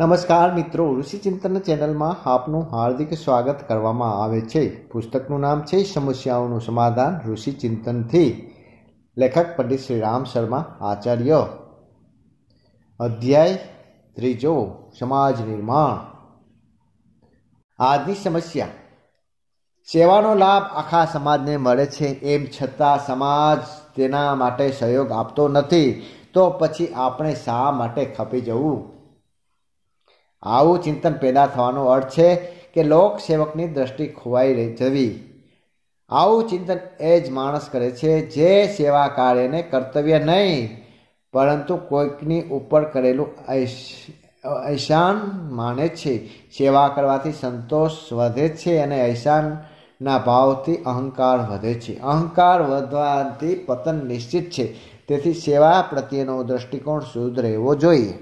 નમસ્કાર મિત્રો ઋષિ ચિંતન ચેનલમાં આપનું હાર્દિક સ્વાગત કરવામાં આવે છે પુસ્તકનું નામ છે સમસ્યાઓનું સમાધાન ઋષિ ચિંતનથી લેખક પંડિત શ્રી રામ શર્મા આચાર્ય અધ્યાય ત્રીજો સમાજ નિર્માણ આજની સમસ્યા સેવાનો લાભ આખા સમાજને મળે છે એમ છતાં સમાજ તેના માટે સહયોગ આપતો નથી તો પછી આપણે શા માટે ખપી જવું આવું ચિંતન પેદા થવાનો અર્થ છે કે લોકસેવકની દ્રષ્ટિ ખોવાઈ જવી આવું ચિંતન એ જ માણસ કરે છે જે સેવા કાર્યને કર્તવ્ય નહીં પરંતુ કોઈકની ઉપર કરેલું ઐશાન માને છે સેવા કરવાથી સંતોષ વધે છે અને ઐશાનના ભાવથી અહંકાર વધે છે અહંકાર વધવાથી પતન નિશ્ચિત છે તેથી સેવા પ્રત્યેનો દ્રષ્ટિકોણ રહેવો જોઈએ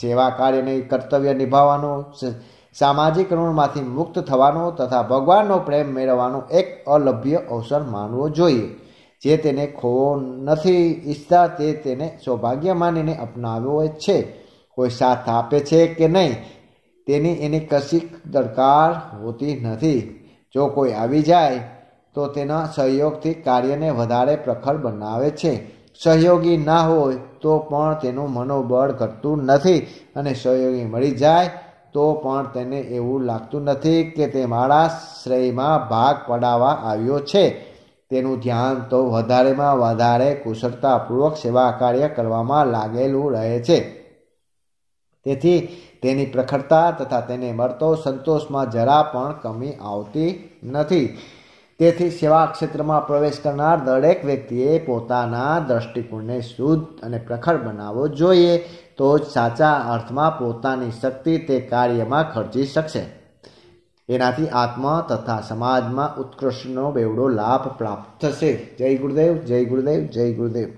સેવા કાર્યને કર્તવ્ય નિભાવવાનું સામાજિક ઋણમાંથી મુક્ત થવાનો તથા ભગવાનનો પ્રેમ મેળવવાનો એક અલભ્ય અવસર માનવો જોઈએ જે તેને ખોવો નથી ઈચ્છતા તે તેને સૌભાગ્ય માનીને અપનાવ્યો છે કોઈ સાથ આપે છે કે નહીં તેની એની કશી દરકાર હોતી નથી જો કોઈ આવી જાય તો તેના સહયોગથી કાર્યને વધારે પ્રખર બનાવે છે સહયોગી ના હોય તો પણ તેનું મનોબળ ઘટતું નથી અને સહયોગી મળી જાય તો પણ તેને એવું લાગતું નથી કે તે મારા શ્રેયમાં ભાગ પડાવવા આવ્યો છે તેનું ધ્યાન તો વધારેમાં વધારે કુશળતાપૂર્વક સેવા કાર્ય કરવામાં લાગેલું રહે છે તેથી તેની પ્રખરતા તથા તેને મળતો સંતોષમાં જરા પણ કમી આવતી નથી તેથી સેવા ક્ષેત્રમાં પ્રવેશ કરનાર દરેક વ્યક્તિએ પોતાના દ્રષ્ટિકોણને શુદ્ધ અને પ્રખર બનાવવો જોઈએ તો જ સાચા અર્થમાં પોતાની શક્તિ તે કાર્યમાં ખર્ચી શકશે એનાથી આત્મા તથા સમાજમાં ઉત્કૃષ્ટનો બેવડો લાભ પ્રાપ્ત થશે જય ગુરુદેવ જય ગુરુદેવ જય ગુરુદેવ